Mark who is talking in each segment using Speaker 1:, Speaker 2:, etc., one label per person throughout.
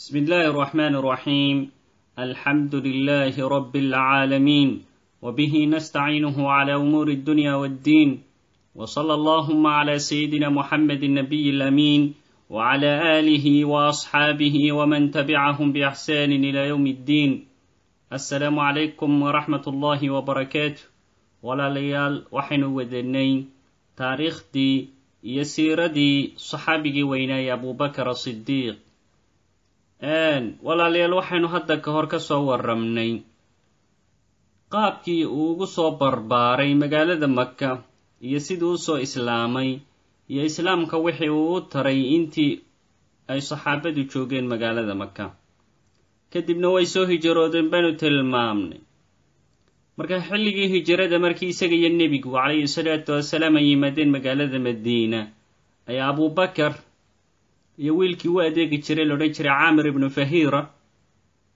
Speaker 1: بسم الله الرحمن الرحيم الحمد لله رب العالمين وبه نستعينه على أمور الدنيا والدين وصلى اللهم على سيدنا محمد النبي الأمين وعلى آله وأصحابه ومن تبعهم بإحسان إلى يوم الدين السلام عليكم ورحمة الله وبركاته ولا ليال وحنو ودني تاريخ دي يسير دي صحابي ويناي أبو بكر الصديق walaalayaal waxaynu hadda ka hor ka soo warramnay qaabkii uu ugu soo barbaaray magaalada maka iyo sidii u soo islaamay iyo islaamka wixii uu u taray intii ay saxaabadu joogeen magaalada maka kadibna way soo hijaroodeen baanu tilmaamnay marka xilligii hijrada markii isaga iyo nebigu calayhi salaatu wasalaam ay yimaadeen magaalada madiina ayaa abuubakar iyo wiilkii u adeegi jiray laodhan jiray caamir ibnu fahiira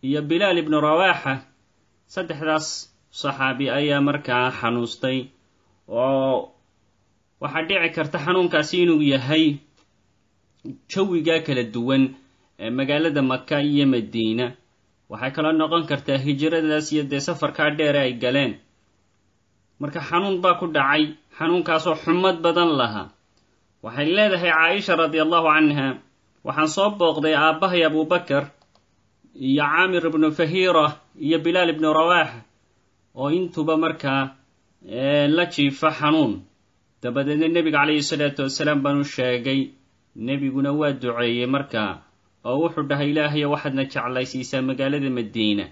Speaker 1: iyo bilaal ibnu rawaaxa saddexdaas saxaabi ayaa markaa xanuustay oo waxaa dhici karta xanuunkaasi inuu yahay jawigaa kala duwan ee magaalada maka iyo madiina waxay kaloo noqon kartaa hijiradaas iyo dee safarkaa dheere ay galeen marka xanuun baa ku dhacay xanuunkaasoo xumad badan lahaa waxay leedahay caaisha radi allahu canha waxaan soo booqday aabbahay abuubakar iyo caamir ibnu fahiira iyo bilaal ibnu rawaax oo intuba markaa la jiifa xanuun dabadeedna nebiga calayhi salaatu wasalaam baanu sheegay nebiguna waa duceeyey markaa oo wuxuu dhahay ilaahayo waxaadna jeclaysiisaa magaalada madiina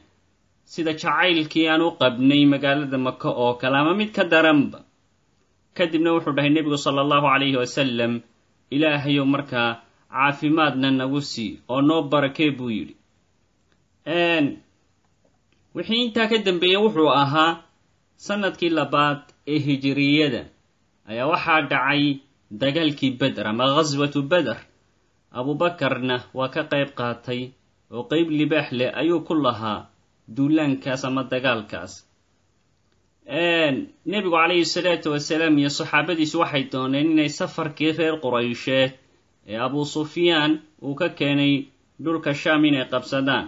Speaker 1: sida jacaylkii aan u qabnay magaalada maka oo kale ama mid ka daranba kadibna wuxuu dhahay nebigu sala allahu calayhi wasalam ilaahayow markaa caafimaadna nagu sii oo noo barakee buu yidhi wixii intaa ka dambeeya wuxuu ahaa sannadkii labaad ee hijiriyada ayaa waxaa dhacay dagaalkii beder ama ghaswatu beder abubakarna waa ka qayb qaatay oo qeyb libaax leh ayuu ku lahaa duulaankaas ama dagaalkaas nebigu calayhi salaatu wasalaam iyo saxaabadiisu waxay dooneen inay safarkii reer quraysheed ee abuu sufyaan uu ka keenay dhulka shaam inay qabsadaan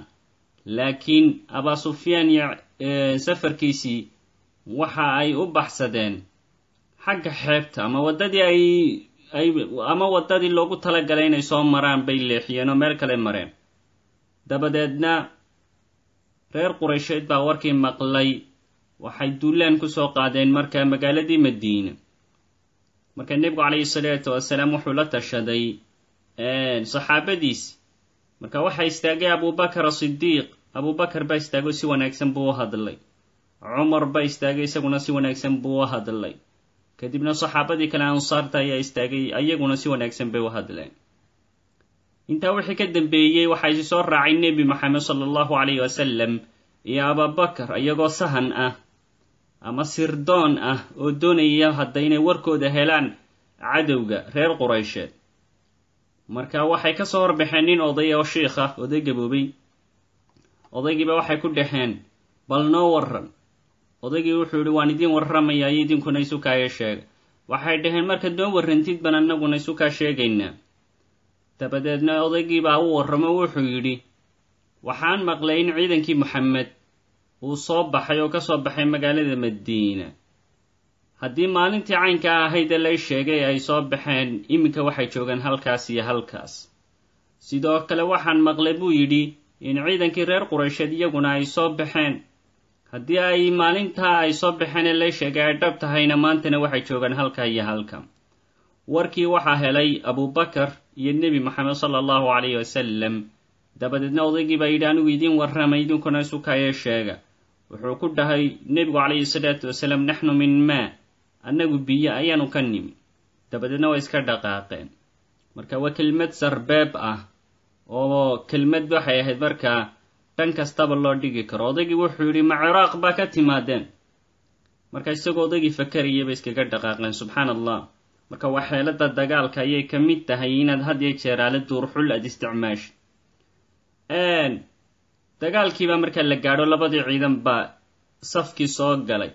Speaker 1: laakiin abaa sufyaan safarkiisii waxa ay u baxsadeen xagga xeebta ama waddadii ay ay ama waddadii loogu talagalay inay soo maraan bay leexiyeen oo meel kale mareen dabadeedna reer qureysheed baa warkii maqlay waxay duulaan ku soo qaadeen markaa magaaladii madiina marka nebigu calayhi salaatu wasalaam wuxuu la tashaday saxaabadiisi marka waxaa istaagay abubakar asidiiq abuubakar baa istaagay si wanaagsan buu u hadlay cumar baa istaagay isaguna si wanaagsan buu u hadlay kadibna saxaabadii kale ansaarta ayaa istaagay ayaguna si wanaagsan bay u hadleen intaa wixii ka dambeeyey waxaa isi soo raacay nebi maxamed sala allahu calayhi wasalam iyo abubakar iyagoo sahan ah ama sirdoon ah oo doonaya hadda inay warkooda helaan cadowga reer qureysheed marka waxay kasoo warbaxeen nin oday oo shiikh ah oday gaboobay odaygiiba waxay ku dhexeen bal noo warran odaygii wuxuu yidhi waan idiin warramayaa iyo idinkuna isukaayo sheega waxay dhaheen markaad noo warrantid ban annaguna isukaa sheegaynaa dabadeedna odaygiibaa u warramo wuxuu yidhi waxaan maqlay in ciidankii moxamed uu soo baxay oo ka soo baxay magaalada madiina haddii maalintii caynka ahayd ee lay sheegay ay soo baxeen iminka waxay joogaan halkaas iyo halkaas sidoo kale waxaan maqlay buu yidhi in ciidankii reer quraysheed iyaguna ay soo baxeen haddii ay maalintaa ay soo baxeen ee lay sheegay ay dhab tahayna maantana waxay joogaan halka iyo halka warkii waxaa helay abuubakar iyo nebi maxamed sala allahu calayhi wasalam dabadeedna odaygii baa yidhi anigu idiin warramay idinkuna isu isukayee sheega wuxuu ku dhahay nebigu caleyhi salaatu wasalaam naxnu min maa annagu biyo ayaanu ka nimi dabadeedna way iska dhaqaaqeen marka waa kelmad sarbeeb ah oo kelmad waxay ahayd markaa dhan kastaba loo dhigi karo odaygii wuxuu yidhi ma ciraaq baa ka timaadeen marka isagoo odaygii fakaraya bay iskaga dhaqaaqeen subxaan allah marka waxeelada dagaalka ayay ka mid tahay inaad had iyo jeer aala duurxul aad isticmaashi dagaalkiibaa markaa la gaadho labadii ciidan baa safkii soo galay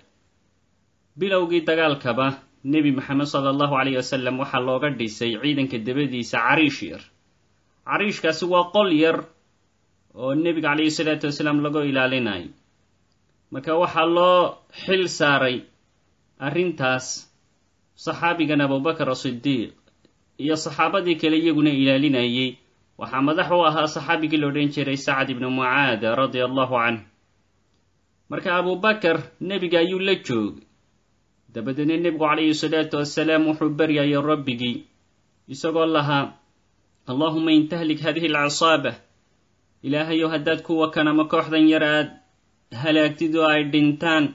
Speaker 1: bilowgii dagaalkaba nebi maxamed sala allahu caleyh wasalam waxaa looga dhisay ciidanka dabadiisa cariish yar cariishkaasi waa qol yar oo nebiga caleyhi salaatu wasalaam lagu ilaalinayay marka waxaa loo xil saaray arrintaas saxaabigan abubakar asidiiq iyo saxaabadii kale iyaguna ilaalinayay waxaa madax u ahaa saxaabigii la odhan jiray sacad ibnu mucaada radia allahu canh marka abubakar nebiga ayuu la joogay dabadana nebigu calayhi salaatu wasalaam wuxuu baryayay rabbigii isagoo lahaa allaahuma intahlik hadihi alcasaaba ilaahayow haddaad kuwa kan ama kooxdan yar aad halaagtid oo ay dhintaan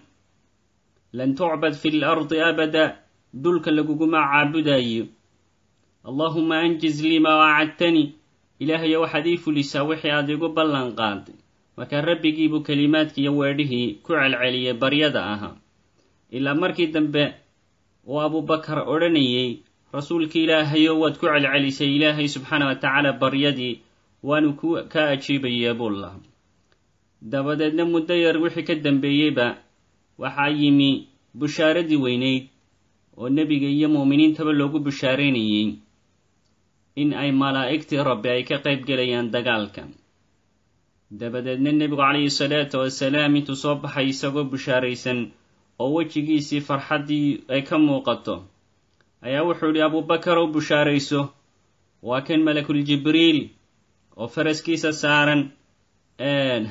Speaker 1: lan tucbad fi lardi abada dhulka laguguma caabudaayo allaahuma anjiz limaa wacadtani ilaahayo waxaad ii fulisaa wixii aad igu ballan qaaday markaa rabbigii buu iyo weedhihii ku celceliyay baryada ahaa ilaa markii dambe uu abuubakar odhanayey rasuulka ilaahayo waad ku celcelisay ilaahay subxaana watacaala baryadii waanu ku ka ajiibayay buullaha dabadeedna muddo yar wixii ka dambeeyeyba waxaa yimi bushaaradii weynayd oo nebiga iyo muuminiintaba loogu bushaaraynayey in ay malaa'igtii rabbi ay ka qayb gelayaan dagaalka dabadeedna nebigu calayhi salaatu wasalaam intuu soo baxay isagoo bushaaraysan oo wejigiisii farxaddii ay ka muuqato ayaa wuxuu yidhi abubakar oo bushaarayso waa kan malakul jibriil oo faraskiisa saaran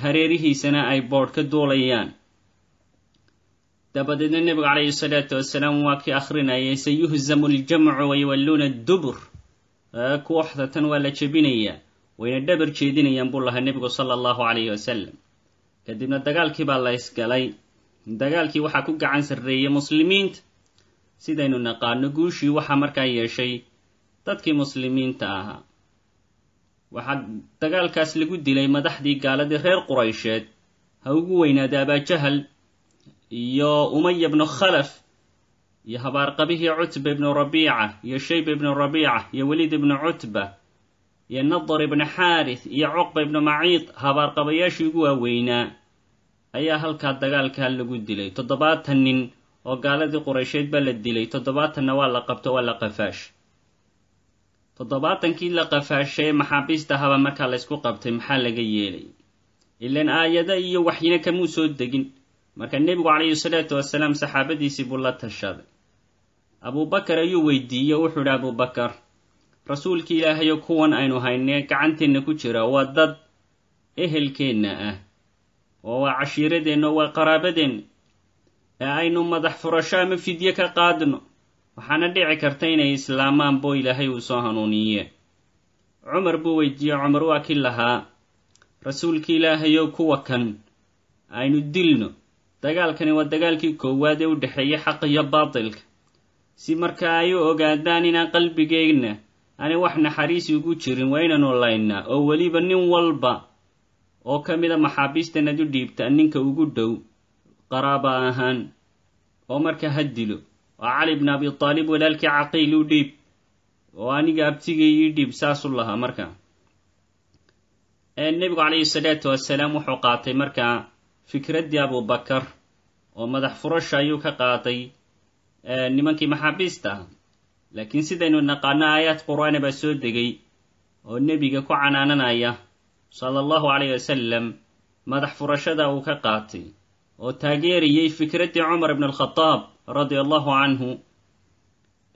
Speaker 1: hareerihiisana ay boodh ka duulayaan dabadeedna nebigu calayhi salaatu wasalaam waa kii akhrinayay se aljamcu ljamcu wayuwalluuna dubur kooxda tan waa la jebinayaa wayna dhabar jeedinayaan buu lahaa nebigu sala allahu calayhi wasalam kadibna dagaalkii baa la ysgalay dagaalkii waxaa ku gacan sarreeyay muslimiinta sidaynu naqaano guushii waxaa markaa yeeshay dadkii muslimiinta ahaa waxaa dagaalkaas lagu dilay madaxdii gaaladii reer quraysheed ha ugu weynaada abaajahal iyo umaya bnu khalaf iyo habaarqabihii cutba ibnu rabiica iyo shayba ibnu rabiica iyo weliid ibnu cutba iyo nadar ibnu xaarith iyo cuqba ibnu maciid habaarqabayaashii ugu waaweynaa ayaa halkaa dagaalkaa lagu dilay toddobaatan nin oo gaaladii quraysheed baa la dilay toddobaatanna waa la qabto waa la qafaashay toddobaatankii la qafaashay maxaabiista haba markaa laysku qabtay maxaa laga yeelay ilaan aayada iyo waxyina kamuu soo degin marka nebigu calayhi salaatu wasalaam saxaabadiisii buu la tashaday abuubakar ayuu weydiiyey wuxuu idhi abuubakar rasuulkii oo kuwan aynu haynee gacanteenna ku jira waa dad ehelkeenna ah oo waa cashiiradeenna oo waa qaraabadeenna ee aynu madax furasho ama fidye ka qaadno waxaana dhici karta inay islaamaan boo ilaahay uu soo hanuuniye cumar buu weydiiyey cumar waa kii lahaa rasuulki ilaahayow kuwa kan aynu dilno dagaalkani waa dagaalkii koowaad ee u dhexeeyey xaq iyo baatilka si markaa ay u ogaadaan inaan qalbigeenna aanay wax naxariisi ugu jirin waa inaanu laynaa oo weliba nin walba oo ka mid mida maxaabiistanad u dhiibta ninka ugu dhow qaraaba ahaan oo marka ha dilo oo cali bni abi taalib walaalkii caqiil u dhiib oo aniga abtiga ii dhiib saasu lahaa marka nebigu calayhi salaatu wasalaam wuxuu qaatay markaa fikraddii abubakar oo madax furasha ayuu ka qaatay nimankii maxaabiista ah laakiin sidaynu naqaano aayaad qur-aana baa soo degay oo nebiga ku canaananaya sala allahu caleyh wasalam madax furashada uu ka qaatay oo taageerayay fikraddii cumar ibn alkhadaab radia allahu canhu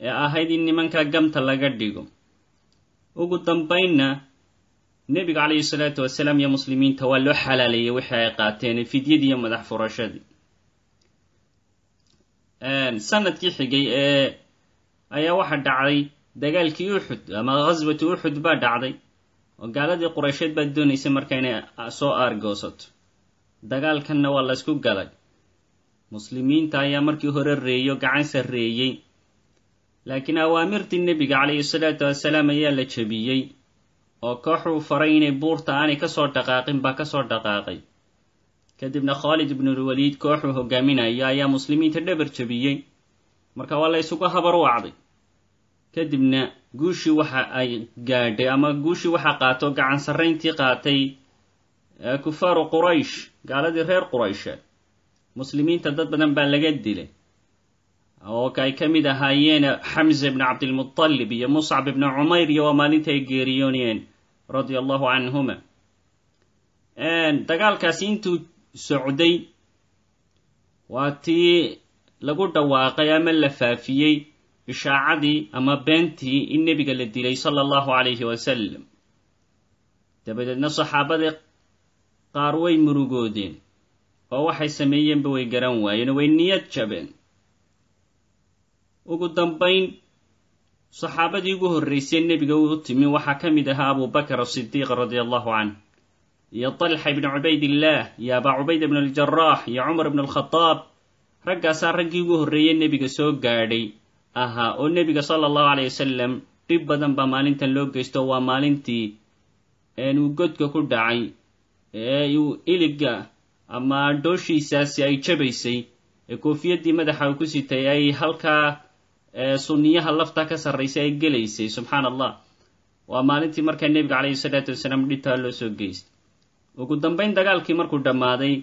Speaker 1: ee ahayd in nimanka gamta laga dhigo ugu dambaynna nebiga calayhi salaatu wasalaam iyo muslimiinta waa loo xalaaleeyey wixii ay qaateen fidyadii iyo madax furashadii sanadkii xigay ee ayaa waxa dhacday dagaalkii uxud ama ghaswatu uxud baa dhacday oo gaaladii quraysheed baa doonaysay marka inay soo aargoosato dagaalkanna waa laysku galay muslimiinta ayaa markii hore reeyo gacan sarreeyey laakiin awaamirtii nebiga calayhi salaatu wasalaam ayaa la jebiyey oo kooxuu faray inay buurta aanay ka soo dhaqaaqin baa kasoo dhaqaaqay kadibna khaalid ibnulwaliid kooxuu hogaaminayo ayaa muslimiinta dhabar jebiyey marka waa laysugu habar wacday kadibna guushii waxa ay gaadhay ama guushii waxaa qaato gacan sarrayntii qaatay kufaaru quraysh gaaladii reer quraysha muslimiinta dad badan baa laga dilay oo ay ka mid ahaayeen xamse bni cabdilmutalib iyo muscab ibni cumayr iyo waa maalinta ay geeriyoonayeen radia allahu canhuma dagaalkaasi intuu socday waa tii lagu dhawaaqay ama la faafiyey ishaacadii ama beentii in nebiga la dilay sala allahu calayhi wasalam dabadeedna saxaabadii qaar way murugoodeen oo waxay sameeyeenba way garan waayeen way niyad jabeen ugu dambayn saxaabadii ugu horreysay nebiga uu timi waxaa ka mid ahaa abubakr asidiiq radia allahu canh iyo talxa ibni cubaydillaah iyo abaa cubayda ibn aljaraax iyo cumar ibn alkhadaab raggaasaa raggii ugu horreeyey nebiga soo gaadhay ahaa oo nebiga sala allahu caleyh wasalam dhib badan baa maalintan loo geysto waa maalintii uu godka ku dhacay ee uu iligga ama dhooshiisaasi ay jabaysay ee koofiyaddii madaxa uu ku sitay ay halkaa sunniyaha lafta ka sarraysay ay gelaysay subxaana allah waa maalintii markaa nebiga caleyhi salaatu wasalaam dhibtaa loo soo geystay ugu dambayn dagaalkii markuu dhammaaday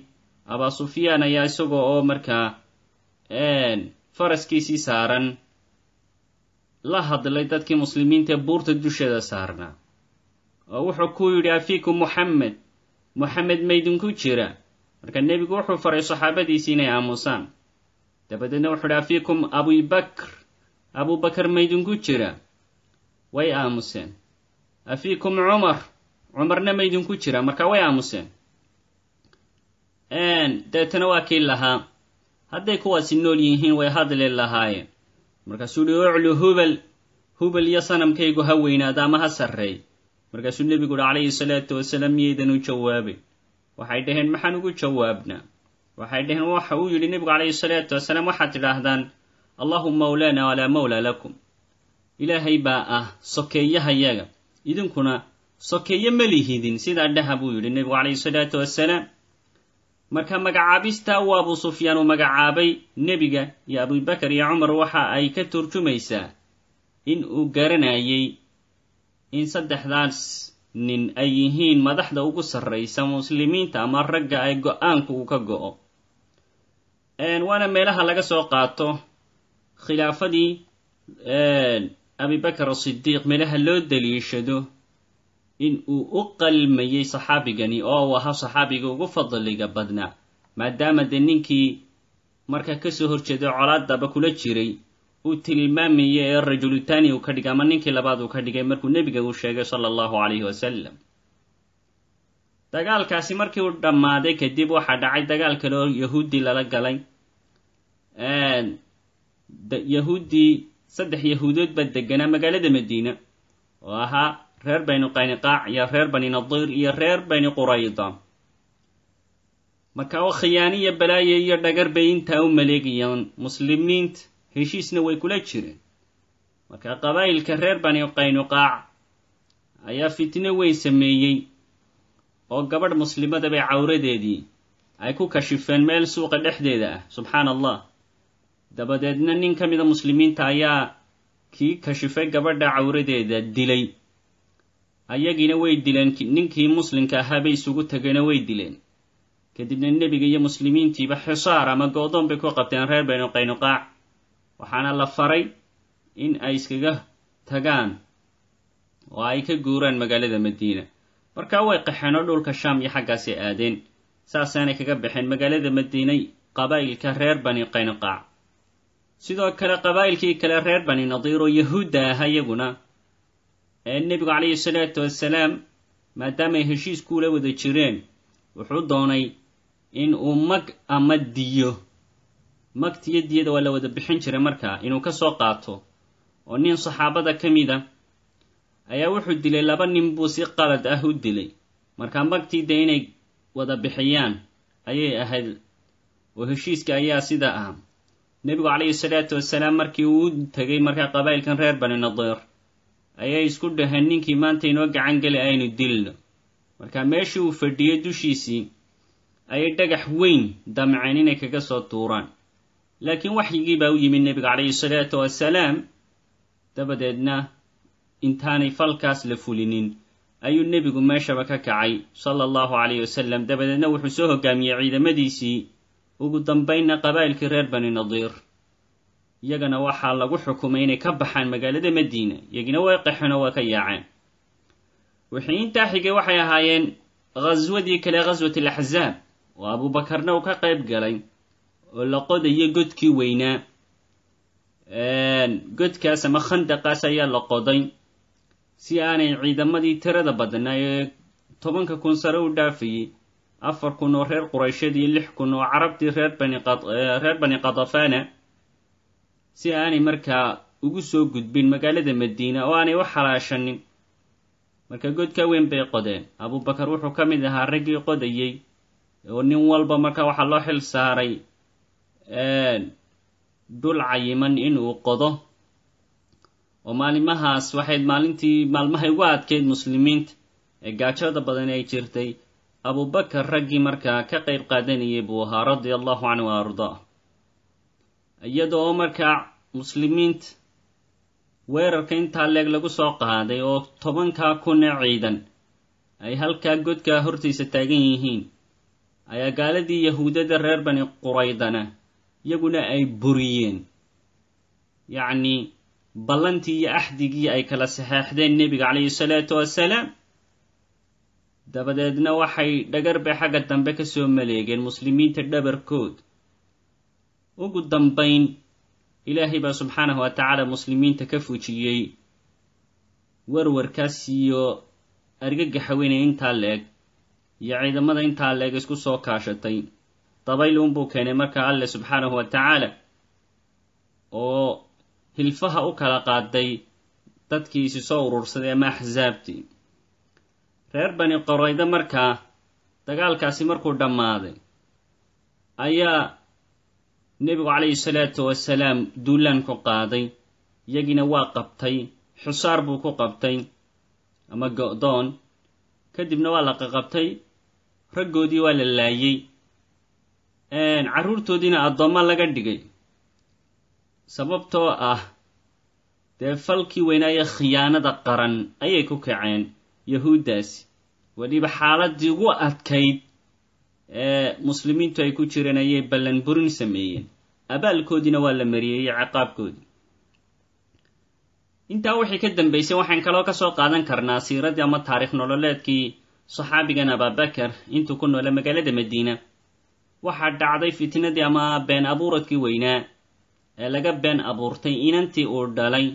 Speaker 1: abaa sufyaan ayaa isagoo oo markaa faraskiisii saaran la hadlay dadkii muslimiinta ee buurta dusheeda saarnaa oo wuxuu ku yidhi afiikum muxammed moxamed maydinku jira marka nebigu wuxuu faray saxaabadiisii inay aamusaan dabadeedna wuxuu ihi afiikum abubakr abubakar maydinku jira way aamuseen afiikum cumar cumarna maydinku jira marka way aamuseen dabeetana waa kii lahaa hadday kuwaasi nool yihiin way hadli lahaayeen markaasuu uhi uclu hubal hubal iyo sanamkaygu ha weynaada ama ha sarreey markaasuu nebigu uhi calayhi salaatu wasalaam miyaydan u jawaabin waxay dhaheen maxaan ugu jawaabnaa waxay dhaheen waxa uu yidhi nebigu calayhi salaatu wasalaam waxaad tidhaahdaan allahu mawlaana walaa mawla lakum ilaahay baa ah sokeeyahayaga idinkuna sokeeye ma lihidin sidaa dhaha buu yidhi nebigu calayhi salaatu wasalaam marka magacaabista uu abuu sufyaan u magacaabay nebiga iyo abubakar iyo cumar waxa ay ka turjumaysaa in uu garanayay in saddexdaas nin ay yihiin madaxda ugu sarraysa muslimiinta ama ragga ay go-aanku uu ka go'o waana meelaha laga soo qaato khilaafadii abibakar asidiiq meelaha loo daliishado in uu u qalmayey saxaabigani oo uu ahaa saxaabiga ugu fadliga badnaa maadaama dee ninkii marka kasoo horjeeday colaaddaba kula jiray uu tilmaamayay ee rajulutani uu ka dhigay ama ninkii labaad uu ka dhigay markuu nebiga uu sheegay sala allahu calayhi wasalam dagaalkaasi markii uu dhammaaday kadib waxaa dhacay dagaal kale oo yahuuddii lala galay yahuuddii saddex yahuudood baa deganaa magaalada madiina oo ahaa reer bani qayniqaac iyo reer bani nadiir iyo reer bani qurayda markaa oo khiyaano iyo balaayo iyo dhagar bay intaa u maleegayaan muslimiinta heshiisna way kula jireen markaa qabaa'ilka reer bani qaynuqaac ayaa fitno weyn sameeyey oo gabadh muslimadabay cawradeedii ay ku kashifeen meel suuqa dhexdeeda ah subxaan allah dabadeedna nin ka mida muslimiinta ayaa kii kashifay gabadha cawradeeda dilay ayagiina way dileen ninkii muslimka ahaa bay isugu tegeena way dileen kadibna nebiga iyo muslimiintiiba xisaar ama go-doon bay ku qabteen reer benu qaynuqaac waxaana la faray in ay iskaga tagaan oo ay ka guuraan magaalada madiina markaa way qaxeen oo dhulka shaam iyo xaggaasay aadeen saasaanay kaga baxeen magaalada madiinay qabaa'ilka reer bani qaynuqaac sidoo kale qabaa'ilkii kale reer bani nadiir oo yahuudda ah iyaguna nebigu calayhi salaatu wasalaam maadaamay heshiis kuula wada jireen wuxuu doonay in uu mag ama diyo magtiyo diyada waa la wada bixin jiray markaa inuu ka soo qaato oo nin saxaabada ka mid a ah, ayaa wuxuu dilay laba nin buu si qalad ah u dilay markaa magtii dee inay wada bixiyaan ayay ahayd oo heshiiska ayaa sida ah nebigu calayhi salaatu wasalaam markii uu tegay markaa qabaa'ilkan reer bani nadiir ayay isku dhaheen ninkii maanta inoo gacan geli aynu dilno marka meeshii uu fadhiyey dushiisii ayay dhagax weyn damceen inay kaga soo tuuraan laakiin waxyigii baa u yimid nebiga calayhi salaatu wasalaam dabadeedna intaanay falkaas la fulinin ayuu nebigu meeshaba ka kacay sala allahu calayh wasalam dabadeedna wuxuu soo hogaamiyey ciidamadiisii ugu dambaynna qabaa'ilkii reer bani nadiir iyagana waxaa lagu xukumay inay ka baxaan magaalada madiina iyagina way oo waa ka yaaceen wixii intaa xigay waxay ahaayeen ghaswadii kale ghaswat alaxsaab oo abuubakarna uu ka qayb galay oo la qodayo godkii weynaa godkaas ama khandaqaas ayaa la qoday si aanay ciidamadii tirada badnaa ee tobanka kun sare u dhaafayey afar kun oo reer iyo lix kun oo carabtii reer bani reer bani qadafana si aanay markaa ugu soo gudbin magaalada madiina oo aanay u xalaashanin marka godka weyn bay qodeen abubakar wuxuu ka mid ahaa raggii qodayey oo nin walba marka waxaa loo xil saaray dhul cayiman inuu qodo oo maalimahaas waxayd maalintii maalmahay ugu adkeyd muslimiinta ee gaajada badan ay jirtay abubakar raggii markaa ka qayb qaadanayay buu ahaa radia allahu canhu wa ardaa iyada oo markaa muslimiinta weerarka intaa leeg lagu soo qaaday oo tobankaa kun ee ciidan ay halkaa godkaa hortiisa taagan yihiin ayaa gaaladii yahuudada reer bani quraydana iyaguna ay buriyeen yacnii ballantii iyo axdigii ay kala saxeexdeen nebiga calayhi salaatu wasalaam dabadeedna waxay dhagarbay xagga dambe ka soo maleegeen muslimiinta dhabarkood ugu dambayn ilaahay baa subxaanahu wa tacaala muslimiinta ka fujiyey warwarkaas iyo argagaxa weyne intaa la eg iyo ciidamada intaa la eg isku soo kaashatay dabayl unbuu keenay marka alleh subxaanahu wa tacaala oo hilfaha u kala qaaday dadkii isi soo urursaday ama axsaabtii reer bani qorayda markaa dagaalkaasi markuu dhammaaday ayaa nebigu calayhi salaatu wasalaam duulaan ku qaaday iyagiina waa qabtay xusaar buu ku qabtay ama go'doon kadibna waa la qaqabtay raggoodii waa la laayey carruurtoodiina addoommo laga dhigay sababtoo ah dee falkii weynaayo khiyaanada qaran ayay ku kaceen yahuuddaasi weliba xaaladdii ugu adkayd ee muslimiintu ay ku jireen ayay ballan burin sameeyeen abaalkoodiina waa la mariyey iyo caqaabkoodii intaa wixii ka dambaysay waxaan kaloo kasoo qaadan karnaa siiradii ama taarikh nololeedkii saxaabigan abaabakar intuu ku noole magaalada madiina waxaa dhacday fitnadii ama been abuuradkii weynaa ee laga been abuurtay inantii uu dhalay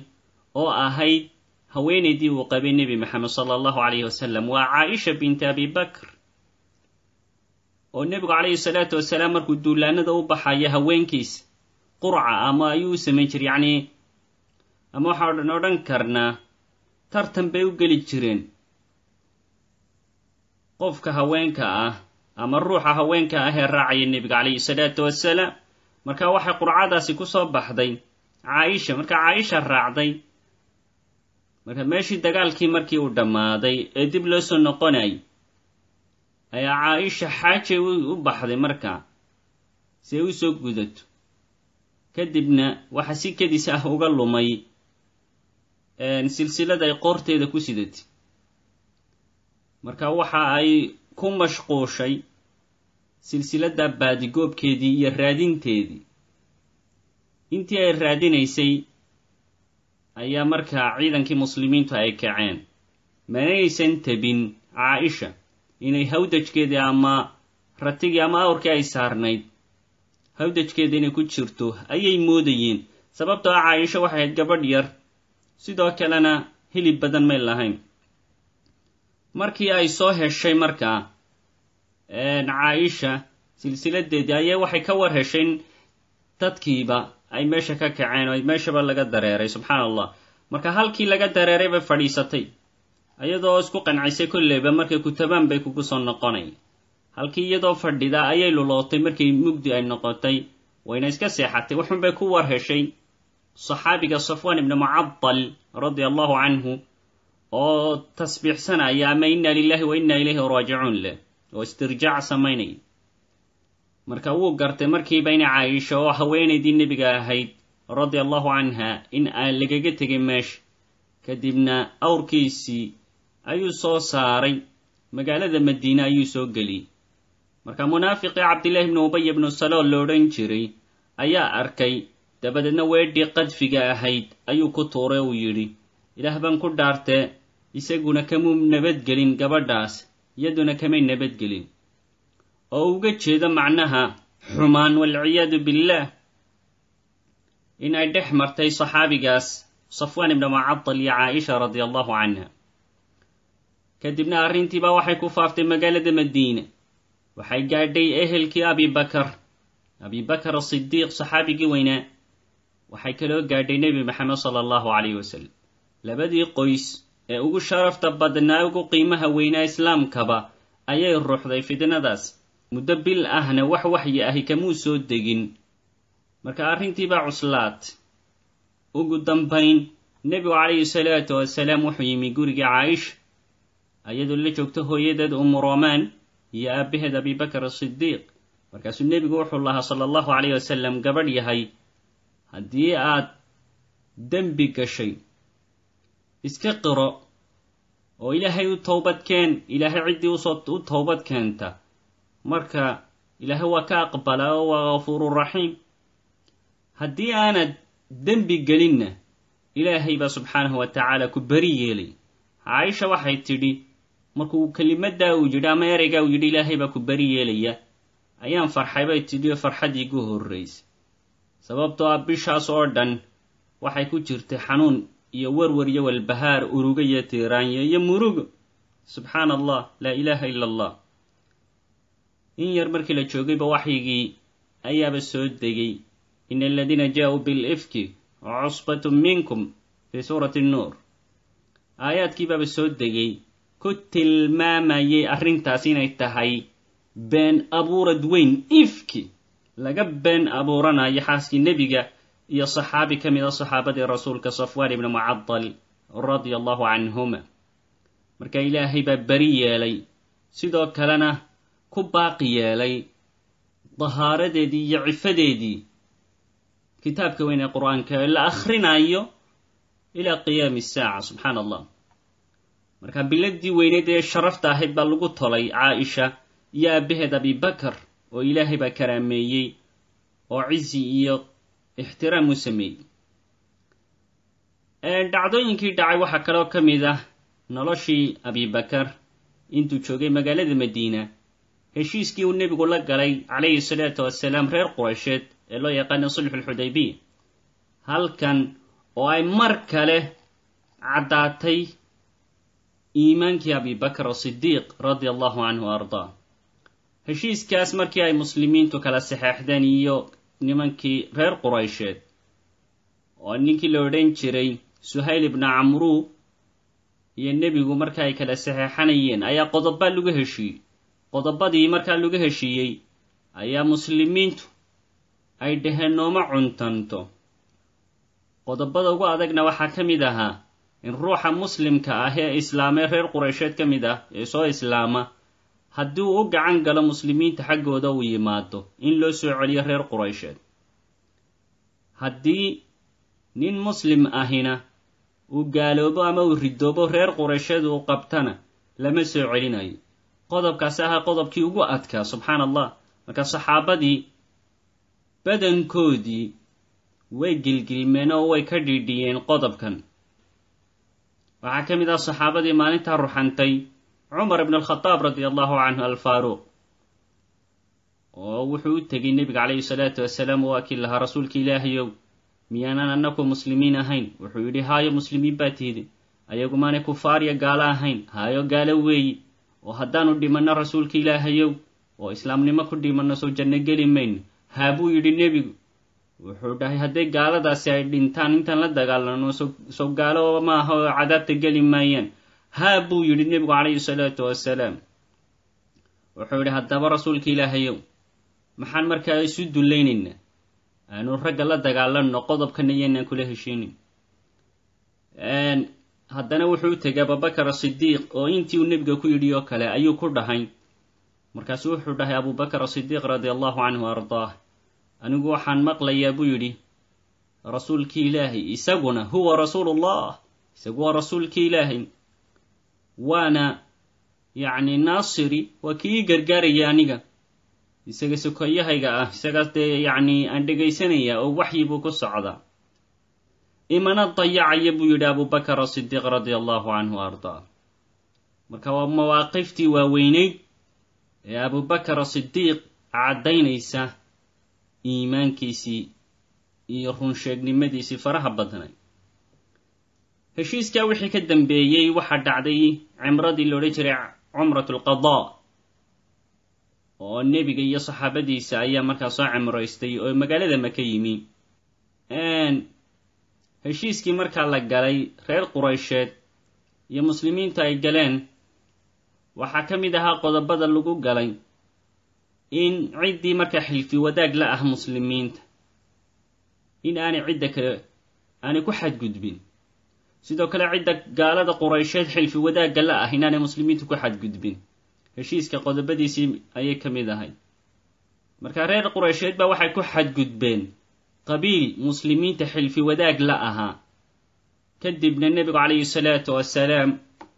Speaker 1: oo ahayd haweenaydii uu qabay nebi maxamed sala allahu caleyhi wasalam waa caaisha binti abibakr oo nebigu calayhi salaatu wasalaam markuu duulaanada u baxayo haweenkiis qurca ama ayuu u samayn jiray yacnii ama waxaan odhan karnaa tartan bay u geli jireen qofka haweenka ah ama ruuxa haweenka ah ee raacaya nebiga calayhi salaatu wasalaam marka waxay qurcadaasi ku soo baxday caaisha markaa caaisha raacday marka meeshii dagaalkii markii uu dhammaaday ee dib loo soo noqonayay ayaa caaisha xaaje way u baxday markaa ay u soo gudato kadibna waxa si kadis ah uga lumay silsilada ay qoorteeda ku sidatay marka waxa ay ku mashquushay silsiladda baadigoobkeedii iyo raadinteedii intii ay raadinaysay ayaa markaa ciidankii muslimiintu ay kaceen manaysan tabin caaisha inay hawdajkeedii ama ratigii ama awrkii ay saarnayd hawdajkeeda inay ku jirto ayay moodayeen sababtoo ah caayisho waxay ahayd gabadh yar sidoo kalena hilib badan may lahayn markii ay soo heshay markaa caayisha silsiladeedii ayay waxay ka war heshay dadkiiba ay meesha ka kaceen oo meeshaba laga dareeray subxaan allah marka halkii laga dareeray bay fadhiisatay iyadoo isku qancisay kolleyba markay kutabaan bay kugu soo noqonay halkii iyadoo fadhida ayay lulootay markay mugdi ay noqotay wayna iska seexatay waxunbay ku war heshay saxaabiga safwaan ibni mucadal radia allahu canhu oo tasbiixsanaya ama inna lilaahi wa inna ilayhi raajicuun leh oo istirjaac samaynaya marka wuu gartay markiiba in caayisho oo haweenaydii nebiga ahayd radia allahu canha in aan lagaga tegay meesha kadibna awrkiisii ayuu soo saaray magaalada madiine ayuu soo geliyey marka munaafiqii cabdillaahi ibnu ubaya ibnu salool lo odhan jiray ayaa arkay dabadeedna weedhii qadfiga ahayd ayuu ku tuuray uu yidhi ilaah baan ku dhaartee isaguna kamuu nabadgelin gabadhaas iyaduna kamay nabadgelin oo uga jeedo macnaha xumaan walciyaadu billaah in ay dhex martay saxaabigaas safwaan ibnu mucadal iyo caaisha radia allahu canha kadibna arrintiibaa waxay ku faaftay magaalada madiine waxay gaadhay ehelkii abibakar abibakar asidiiq saxaabigii weynaa waxay kaloo gaadhay nebi maxamed sala allahu calayhi wasalam labadii qoys ee ugu sharafta badnaa ugu qiimaha weynaa islaamkaba ayay ruxday fidnadaas muddo bil ahna wax waxyi ahi kamuu soo degin marka arrintiibaa cuslaad ugu dambayn nebigu calayhi salaatu wasalaam wuxuu yimi gurigii caaisha ayadoo la joogto hooyadeed umu romaan iyo aabaheed abibakar asidiiq markaasuu nebigu wuxuu lahaa sala allahu caleyh wasalam gabadh yahay haddii aad dembi gashay iska qiro oo ilaahay u towbad keen ilaahay ciddii usoo u towbad keenta marka ilaahay waa ka aqbala oo waa ghafuururaxiim haddii aanad dembi gelinna ilaahay baa subxaanahu wa tacaala ku beri yeelay caaisha waxay tidhi markuu kelimadaa uu yidhi ama ereygaa uu yidhi ilaahay baa ku beri yeelaya ayaan farxay bay tidhi oo farxadii igu horraysay sababtoo ah bishaas oo dhan waxay ku jirtay xanuun iyo warwar iyo walbahaar uruga iyo tiiraanyo iyo murugo subxaana allah laa ilaaha ila allah in yar markii la joogayba waxyigii ayaaba soo degay in aladiina jaa-uu bilifki cusbatun minkum fii suurati nnuur aayaadkii baaba soo degay ku tilmaamayay arrintaas inay tahay been abuurad weyn ifki laga been abuuranayo xaaskii nebiga iyo saxaabi ka mid a saxaabadii rasuulka safwaan ibni mucadal radia allahu canhuma marka ilaahay baa beri yeelay sidoo kalena ku baaqi yeelay dahaaradeedii iyo cifadeedii kitaabka weyn ee qur-aanka ee la akhrinaayo ilaa qiyaami saaca subxaana allah markaa biladii weyneed ee sharafta ahayd baa lagu tolay caaisha iyo aabbaheed abibakar oo ilaahay baa karaameeyey oo cizi iyo ixtiraam u sameeyey dhacdooyinkii dhacay waxaa kaloo ka mid ah noloshii abibakar intuu joogay magaalada madiina heshiiskii uu nebigu la galay calayhi salaatu wasalaam reer quraysheed ee loo yaqaano sulxuulxudaybiya halkan oo ay mar kale caddaatay iimaankii abi bakr asidiiq radia allahu canhu ardaa heshiiskaas markii ay muslimiintu kala saxeexdeen iyo nimankii reer quraysheed oo ninkii la odhan jiray suhayl ibna camruu iyo nebigu marka ay kala saxeexanayeen ayaa qodoba lagu heshiiyey qodobadii markaa lagu heshiiyey ayaa muslimiintu ay dhehenooma cuntanto qodobada ugu adagna waxaa ka mid ahaa in ruuxa muslimka ah ee islaamee reer quraysheed ka mid ah ee soo islaama haddii uu u gacan galo muslimiinta xaggooda uu yimaado in loo soo celiyo reer quraysheed haddii nin muslim ahina uu gaaloobo ama uu ridoobo reer qureysheed uu qabtana lama soo celinayo qodobkaasi ahaa qodobkii ugu adkaa subxaan allah marka saxaabadii badankoodii way gilgilmeen oo way ka dhiidhiyeen qodobkan waxaa ka mid ah saxaabadii maalintaa ruxantay cumar ibn alkhadaab radia allahu canhu alfaaruuq oo wuxuu u tegay nebiga calayhi salaatu wasalaam waa kii lahaa rasuulka ilaahayow miyaanaan annaku muslimiin ahayn wuxuu yidhi haayo muslimiin baa tiidin ayagumaanay kufaar iyo gaalo ahayn haayo gaalo weeyi oo haddaanu dhimanno rasuulka ilaahayow oo islaamnimo ku dhimanno soo janno geli mayno haabuu yidhi nebigu wuxuu dhahay hadday gaaladaasi ay dhintaan intaan la dagaalano soo gaalo maaha oo cadaabta geli maayaan haa buu yidhi nebigu calayhi salaatu wasalaam wuxuu yidhi haddaba rasuulka ilaahayow maxaan markaa isu dulaynaynaa aanu ragga la dagaalanno qodobkana iyoanaan kula hesheynin haddana wuxuu u tegay abubakar asidiiq oo intii uu nebiga ku yidhi oo kale ayuu ku dhahay markaasu wuxuu dhahay abubakar asidiiq radi allaahu canhu ardaah anigu waxaan maqlayaa buu yidhi rasuulkii ilaahay isaguna huwa rasuulullah isagu waa rasuulkii ilaahay waana yacni naasiri waa kii gargaaraya aniga isaga sokayahayga ah isagaas dee yacni aan dhegaysanayaa oo waxyi buu ku socdaa imana dayacaya buu yidhi abuubakar asidiiq radia allahu canhu ardaa marka waa mawaaqiftii waaweyneyd ee abuubakar asidiiq caddaynaysa iimaankiisii iyo runsheegnimadiisii faraha badnay heshiiskaa wixii ka dambeeyey waxaa dhacday cimradii loodhan jiray cumrat oo nebiga iyo saxaabadiisa ayaa markaa soo cimraystay oo magaalada maka yimi heshiiskii markaa la galay reer quraysheed iyo muslimiinta ay galeen waxaa ka mid ahaa qodobada lagu galay in ciddii markaa xilfi wadaag la ah muslimiinta in aanay cidda kale aanay ku xadgudbin sidoo kale cidda gaalada quraysheed xilfi wadaagga la ah inaanay muslimiintu ku xadgudbin heshiiska qodobadiisii ayay ka mid ahay marka reer quraysheed baa waxay ku xadgudbeen qabiil muslimiinta xilfi wadaag la ahaa kadibna nebigu calayhi salaatu wasalaam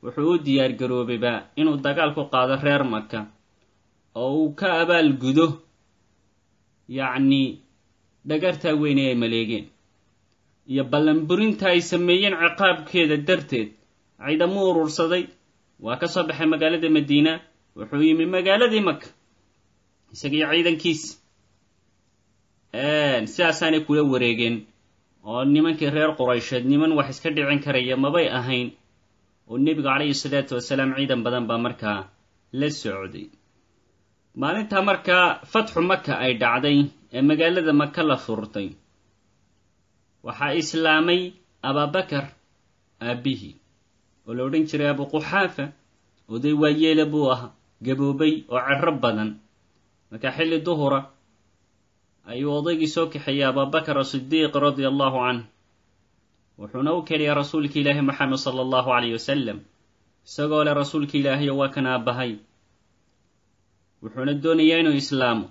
Speaker 1: wuxuu u diyaargaroobayba inuu dagaal ku qaado reer maka oo uu ka abaalgudo yacni dhagartaa weyne ay maleegeen iyo ballanburinta ay sameeyeen ciqaabkeeda darteed ciidamuu urursaday waa ka soo baxay magaalada madiina wuxuu yimi magaaladii maka isagiyo ciidankiis sidaasaanay kula wareegeen oo nimankii reer quraysheed niman wax iska dhicin karaya mabay ahayn oo nebigu calayhi salaatu wasalaam ciidan badan baa markaa la socday maalintaa markaa fatxu maka ay dhacday ee magaalada maka la furtay waxaa islaamay abaabakar aabbihii oo la odhan jiray abuquxaafa oday waayeela buu ahaa gaboobay oo cerro badan markaa xilli duhura ayuu odaygii soo kaxeeyey abaabakar asidiiq radia allahu canh wuxuuna u keliya rasuulka ilaahi maxamed sala allahu calayh wasalam isagoo leh rasuulka ilaahayo waa kan aabahay wuxuuna doonayaa inuu islaamo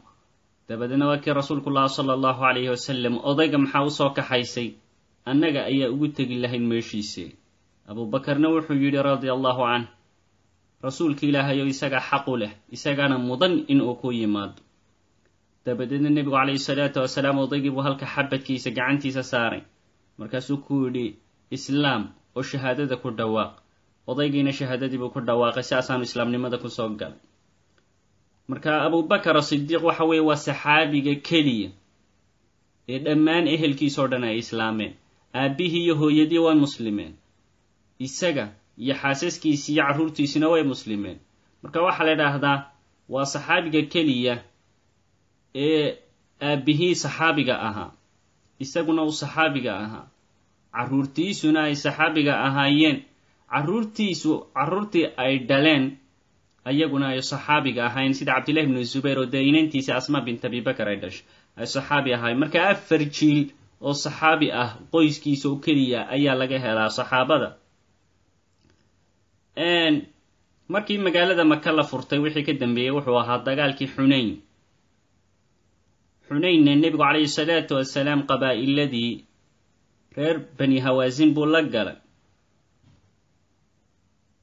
Speaker 1: dabadeedna waa kii rasuulku laha sala allahu calayhi wasalam odayga maxaa u soo kaxaysay annaga ayaa ugu tegi lahayn meeshiisii abuubakarna wuxuu yidhi radia allahu canh rasuulka ilaahayow isagaa u leh isagaana mudan in uu ku yimaado dabadeedna nebigu calayhi salaatu wasalaam odaygii buu halka xabadkiisa gacantiisa saaray markaasuu ku yidhi islaam oo shahaadada ku dhawaaq odaygiina shahaadadii buu ku dhawaaqay si asaanu islaamnimada ku soo galay marka abubakar asidiiq waxa weeye waa saxaabiga keliya ee dhammaan ehelkiisoo dhan ay islaameen aabbihii iyo hooyadii waa muslimeen isaga iyo xaasaskiisii iyo carruurtiisina way muslimeen marka waxaa la idhaahdaa waa saxaabiga keliya ee aabbihii saxaabiga ahaa isaguna uu saxaabiga ahaa carruurtiisuna ay saxaabiga ahaayeen carruurtiisu carruurtii ay dhaleen ayaguna ay saxaabiga ahayn sida cabdillahi bnu zubayr oo dee inantiisii asmaa bint abibakar ay dhashay ay saxaabi ahaayen marka afar jiil oo saxaabi ah qoyskiisa oo keliya ayaa laga helaa saxaabada markii magaalada maka la furtay wixii ka dambeeyey wuxuu ahaa dagaalkii xunayn xunaynna nebigu calayhi salaatu wasalaam qabaa-iladii reer bani hawaasin buu la galay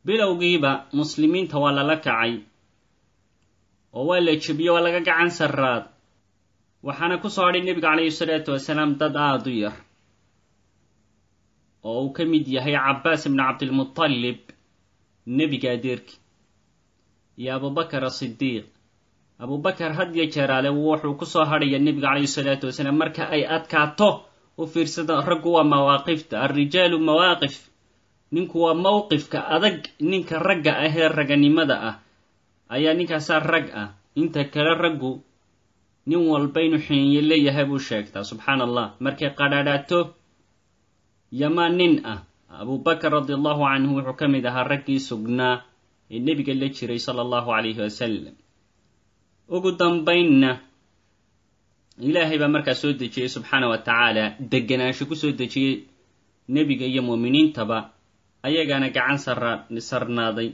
Speaker 1: bilowgiiba muslimiinta waa lala kacay oo waa la jebiye waa laga gacan sarraad waxaana ku soo hadhay nebiga calayhi salaatu wasalaam dad aada u yar oo uu ka mid yahay cabbaas ibni cabdilmutalib nebiga adeerki iyo abubakar asidiiq abubakar had yo jeeraale wuxuu ku soo hadhaya nebiga calayhi salaatu wasalaam marka ay adkaato u fiirsada raggu waa mawaaqifta arrijaalu mawaaqif ninku waa mowqifka adag ninka ragga ah ahee raganimada ah ayaa ninkaasaa rag ah inta kale raggu nin walba inuu xinyiyle yahay buu sheegtaa subxaan allah markay qadhaadhaato yamaa nin ah abuubakar radi allahu canhu wuxuu ka mid ahaa raggii sugnaa ee nebiga la jiray sala allahu calayhi wasallam ugu dambaynna ilaahay baa markaa soo dejiyey subxaana wa tacaala deganaansho ku soo dejiyey nebiga iyo mu'miniintaba ayagaana gacan sarnaaday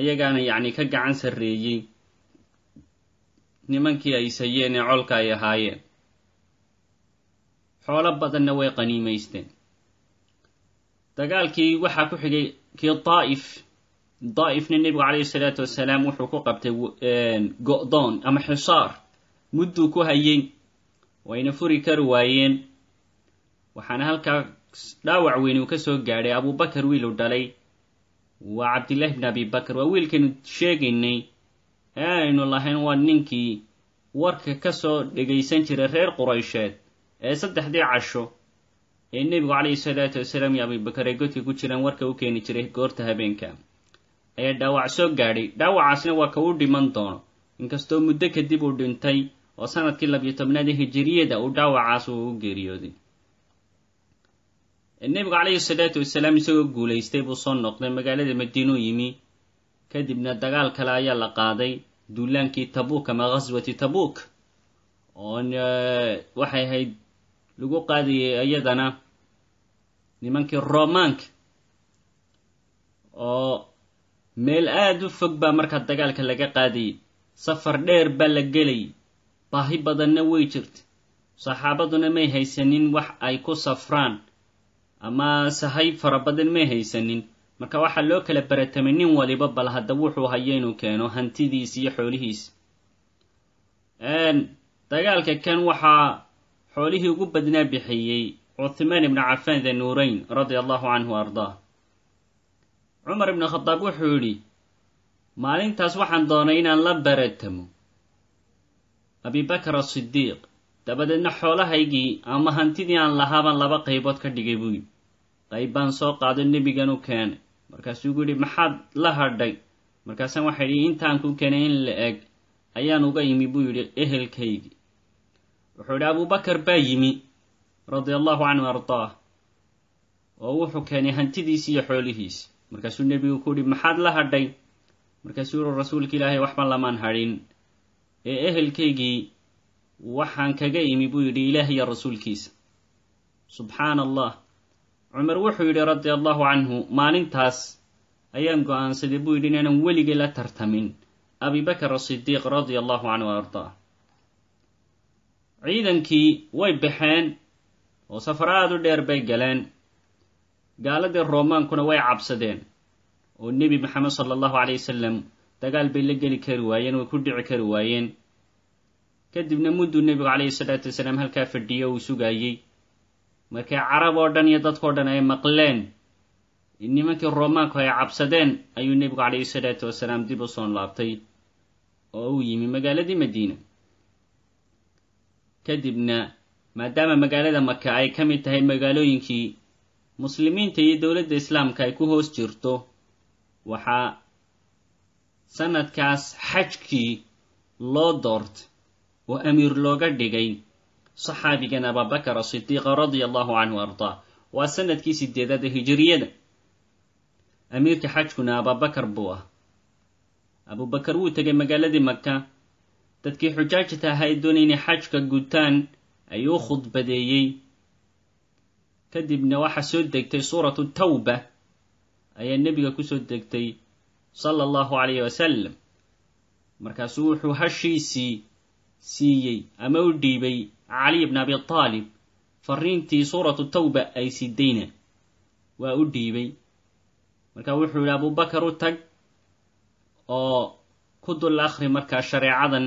Speaker 1: ayagaana yacni ka gacan sarreeyey nimankii ay sayeen ee colka ay ahaayeen xoolo badanna way qaniimaysteen dagaalkii waxaa ku xigay kii daa'if daa'ifna nebigu calayhi salaatu wasalaam wuxuu ku qabtay go'doon ama xisaar mudduu ku hayay wayna furi kari waayeen waxaana halkaa dhaawac weyn uu ka soo gaadhay abuubakar wiil uu dhalay waa cabdillaahi bn abi bakar waa wiilkaynu sheegaynay ee aynu lahayn waa ninkii warka ka soo dhegaysan jiray reer quraysheed ee saddexdii casho ee nebigu calayhi salaatu wasalaam iyo abubakar ay godka ku jiraan warka u keeni jiray goorta habeenka ayaa dhaawac soo gaadhay dhaawacaasna waa ka u dhiman doono inkastoo muddo kadib uu dhintay oo sanadkii labiyo tobnaad ee hijiriyada uu dhaawacaas uu u geeriyooday nebigu calayhi salaatu wasalaam isagoo guulaystay buu soo noqday magaalada madiinuu yimi kadibna dagaal kale ayaa la qaaday duulaankii tabuuk ama ghaswati tabuuk oon waxay ahayd lagu qaadayay iyadana nimankii romaanka oo meel aada u fog baa markaa dagaalka laga qaadayay safar dheer baa la gelayay baahi badanna way jirta saxaabaduna may haysanin wax ay ku safraan ama sahay fara badan may haysanin marka waxaa loo kala baratamay nin waliba bal hadda wuxuu hayo inuu keeno hantidiis iyo xoolihiis dagaalka kan waxaa xoolihii ugu badnaa bixiyey cuthmaan ibnu cafaan the nuurayn radia allahu canhu ardaa cumar ibnu khadaab wuxuu yidhi maalintaas waxaan doonay inaan la baratamo abibakr asidiiq dabadeedna xoolahaygii ama hantidii aan lahaabaan laba qaybood ka dhigay buu yidhi qayb baan soo qaaday nebigan u keenay markaasuu ugu yidhi maxaad la hadhay markaasan waxay idhi intaan ku keenay in la eg ayaan uga yimi buu yidhi ehelkaygii wuxuu yidhi abuubakar baa yimi radia allahu canhu ardaah oo wuxuu keenay hantidiisi iyo xoolihiisi markaasuu nebigu ku yidhi maxaad la hadhay markaasuu yihi rasuulka ilaahay waxba lamaan hadhin ee ehelkaygii waxaan kaga imi buu yidhi ilaah iyo rasuulkiisa subxaana allah cumar wuxuu yidhi radi allahu canhu maalintaas ayaan go'aansaday buu yidhi inaanan weligay la tartamin abibakar asidiiq radi allahu canhu ardaa ciidankii way baxeen oo safara aad u dheer bay galeen gaaladii roomaankuna way cabsadeen oo nebi maxamed sala allahu caley wasalam dagaal bay la geli kari waayeen way ku dhici kari waayeen kadibna muddu nebigu calayhi salaatu wasalaam halkaa fadhiyo uu sugaayey markay carab oo dhan iyo dadkao dhan ay maqleen nimankii roomaanku ay cabsadeen ayuu nebigu calayhi salaatu wasalaam dib u soo laabtay oo uu yimi magaaladii madiina kadibna maadaama magaalada maka ay ka mid tahay magaalooyinkii muslimiinta iyo dowladda islaamka ay ku hoos jirto waxaa sannadkaas xajkii loo doortay oo amiir looga dhigay saxaabigan abaabakar asidiiqa radi allahu canhu ardaa waa sanadkii sideedaad ee hijiriyada amiirka xajkuna abubakar buu ah abuubakar wuu tegay magaaladii maka dadkii xujaajta ahaa ee doonay inay xajka gutaan ayuu khudbadeeyey kadibna waxaa soo degtay suuratu tawba ayaa nebiga ku soo degtay sala allahu calayhi wasalam markaasuu wuxuu hashiisii siiyey ama u dhiibay caliy bn abi aalib fariintii suuratu tawba ay sidayna waa u dhiibay marka wuxuu yidhi abuubakar u tag oo ku dul akhri markaa shareecadan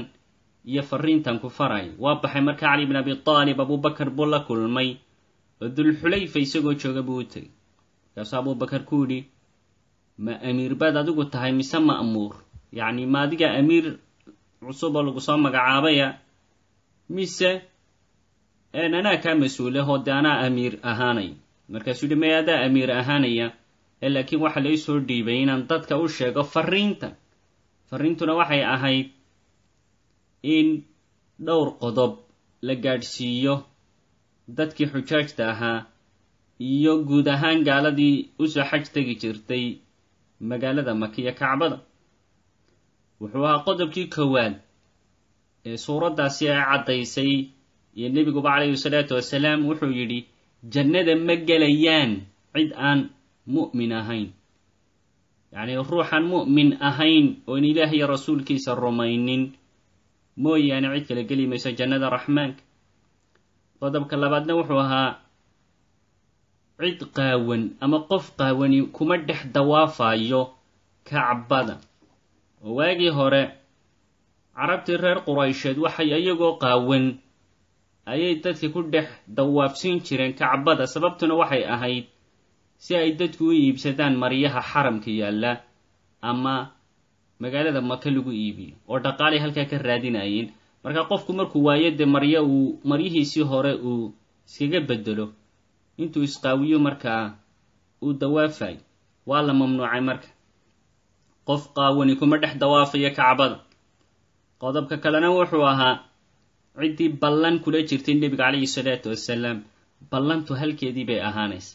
Speaker 1: iyo fariintan ku faray waa baxay marka cali bn abi aalib abubakar buu la kulmay oo dulxulayfa isagoo jooga buu u tegay markaasuu abubakar ku yidhi ma amiir baad adigu tahay mise ma'muur yacni ma adiga amiir cusub oo lagu soo magacaabaya mise anaa kaa mas-uula hoo dee anaa amiir ahaanay markaasuu yihi maya adaa amiir ahaanaya ee laakiin waxaa lai soo dhiibay inaan dadka u sheego fariintan fariintuna waxay ahayd in dhowr qodob la gaadhsiiyo dadkii xujaajta ahaa iyo guud ahaan gaaladii usoo xaj tegi jirtay magaalada makiya kacbada wuxuu ahaa qodobkii koowaad ee suuraddaasi ay caddaysay iyo nebiguba calayhi salaatu wasalaam wuxuu yidhi jannada ma gelayaan cid aan mu'min ahayn yacnii ruuxaan mu'min ahayn oon ilaah iyo rasuulkiisa rumaynin mooyaane cid kale geli mayso jannada raxmaanka qodobka labaadna wuxuu ahaa cid qaawan ama qof qaawani kuma dhex dawaafayo kacbada oo waagii hore carabtii reer quraysheed waxay iyagoo qaawan ayay dadka ku dhex dawaafsiin jireen kacbada sababtuna waxay ahayd si ay dadku u iibsadaan maryaha xaramka yaalla ama magaalada maka lagu iibiyo oo dhaqaalay halkaa ka raadinayeen marka qofku markuu waayo dee marya uu maryihiisii hore uu iskaga bedelo intuu isqaawiyo markaa uu dawaafay waa la mamnuucay marka qof qaawani kuma dhex dawaafayo kacbada qodobka kalena wuxuu ahaa ciddii ballan kula jirtay nebiga calayhi salaatu wasalaam ballantu halkeedii bay ahaanaysa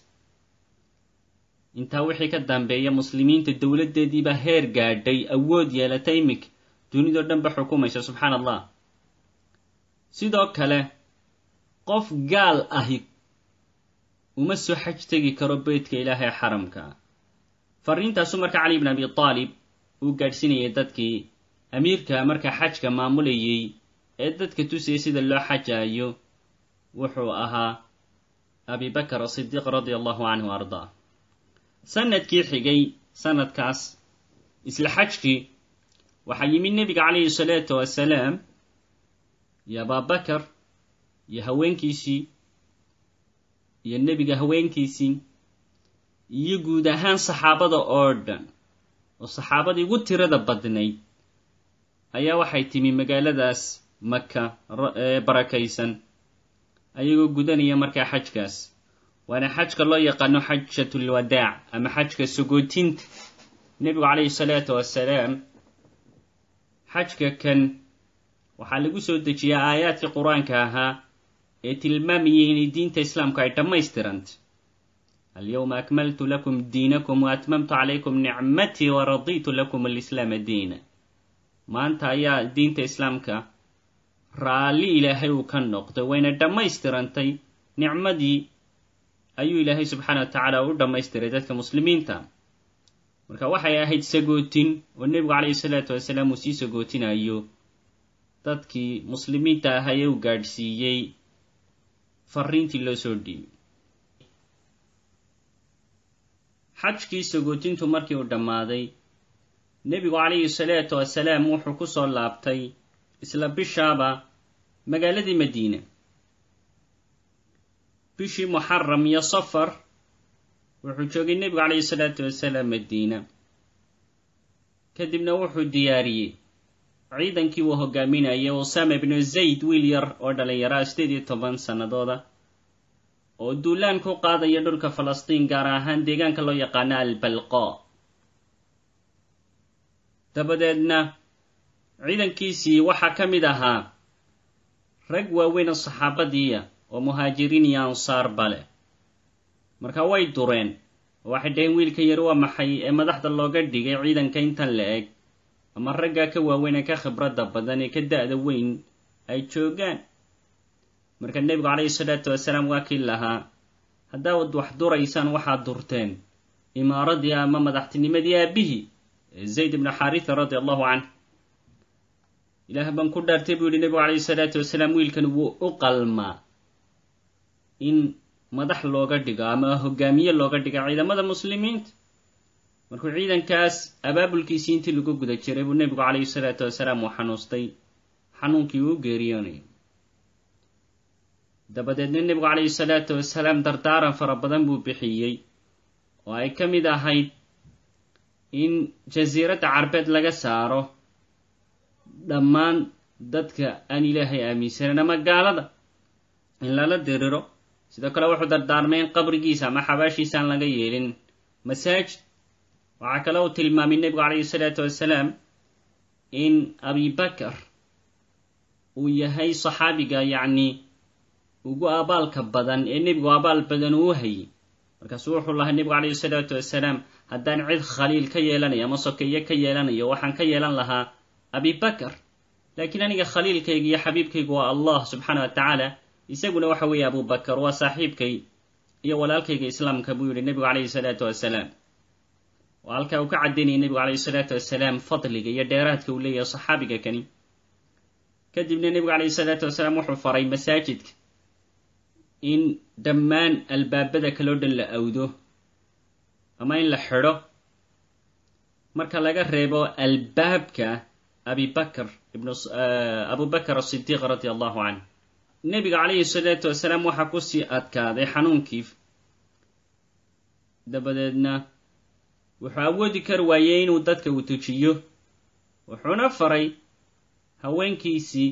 Speaker 1: intaa wixii ka dambeeya muslimiinta dowladdeediibaa heer gaadhay awood yeelatay imik dunidoo dhanba xukumaysa subxaan allah sidoo kale qof gaal ahi uma soo xaj tegi karo beytka ilaahay xaramka fariintaasu marka cali ibn abi aalib uu gaadhsiinayay dadkii amiirka markaa xajka maamulayay ee dadka tusayay sida loo xajaayo wuxuu ahaa abibakar asidiiq radi allahu canhu ardaa sannadkii xigay sannadkaas isla xajkii waxaa yimid nebiga calayhi salaatu wasalaam iyo abaabakar iyo haweenkiisii iyo nebiga haweenkiisii iyo guud ahaan saxaabada oo dhan oo saxaabadii ugu tirada badnayd ayaa waxay timi magaaladaas maka ee barakaysan ayagoo gudanaya markaa xajkaas waana xajka loo yaqaano xajatlwadaac ama xajka sogootinta nebigu calayhi salaatu wasalaam xajka kan waxaa lagu soo dejiyaa aayaadkii qur-aanka ahaa ee tilmaamayay inay diinta islaamku ay dhammaystiranta اليوم أكملت لكم دينكم وأتممت عليكم نعمتي ورضيت لكم الإسلام دينا maanta ayaa diinta islaamka raalli ilaahay uu ka noqday wayna dhammaystirantay nicmadii ayuu ilaahay subxaana wa tacaala u dhammaystiray dadka muslimiinta marka waxay ahayd sagootin oo nebigu calayhi salaatu wasalaam uu sii sagootinayo dadkii muslimiinta ahaa ee uu gaadhsiiyey fariintii loo soo xajkii sagootintu markii uu dhammaaday nebigu calayhi salaatu wasalaam wuxuu ku soo laabtay isla bishaaba magaaladii madiina bishii muxaram iyo safar wuxuu joogay nebigu calayhi salaatu wasalaam madiina kadibna wuxuu diyaariyey ciidankii uu hogaaminayay usaama ibnu zayd wiil yar oo dhallinyaraa sideed iyo toban sannadooda oo duulaan ku qaadaya dhulka falastiin gaar ahaan deegaanka loo yaqaano albalqo dabadeedna ciidankiisii waxaa ka mid ahaa rag waaweyn oo saxaabadiiya ah oo muhaajiriin iyo ansaarba leh markaa way dureen oo waxay dhaheen wiilka yar waa maxay ee madaxda looga dhigay ciidanka intan la eg ama raggaa ka waaweyn ee ka khibradda badan ee ka da'da weyn ay joogaan marka nebigu calayhi salaatu wasalaam waa kii lahaa haddaawad wax duraysaan waxaad durteen imaaradii ama madaxtinimadii aabbihi zayd ibnu xaarisa radi allahu canh ilaah baan ku dhaartay buu yidhi nebigu calayhi salaatu wasalaam wiilkan wuu u qalmaa in madax looga dhigo ama hogaamiye looga dhigo ciidamada muslimiinta markuu ciidankaas abaabulkiisii intii lagu guda jiray buu nebigu calayhi salaatu wasalaam uu xanuustay xanuunkii uu geeriyoonayay dabadeedna nebigu calayhi salaatu wasalaam dardaaran fara badan buu bixiyey oo ay ka mid ahayd in jasiiradda carbeed laga saaro dhammaan dadka aan ilaahay aaminsanan ama gaalada in lala diriro sidoo kale wuxuu dardaarmay in qabrigiisa ama xabaashiisa aan laga yeelin masaajid waxaa kale uu tilmaamay nebigu calayhi salaatu wasalaam in abibakar uu yahay saxaabiga yacnii ugu abaalka badan ee nebigu abaal badan uu hayay markaasuu wuxuu lahay nebigu calayhi salaatu wasalaam haddaan cid khaliil ka yeelanayo ama sokeeye ka yeelanayo waxaan ka yeelan lahaa abibakar laakiin aniga khaliilkayga iyo xabiibkaygu waa allah subxaana watacaala isaguna waxa weeye abubakar waa saaxiibkay iyo walaalkayga islaamka buu yihi nebigu calayhi salaatu wasalaam waa halkaa uu ka caddaynayay nebigu calayhi salaatu wasalaam fadliga iyo dheeraadka uu leeyahay saxaabiga kani kadibna nebigu calayhi salaatu wasalaam wuxuu faray masaajidka in dhammaan albaabada kaloo dhan la awdo ama in la xidho marka laga reebo albaabka abibakr eh, abubakr asidiiq radi allahu canh nebiga calayhi salaatu wasalaam waxaa kusii adkaaday xanuunkii dabadeedna wuxuu awoodi kar waayey inuu dadka u tujiyo wuxuuna faray haweenkiisii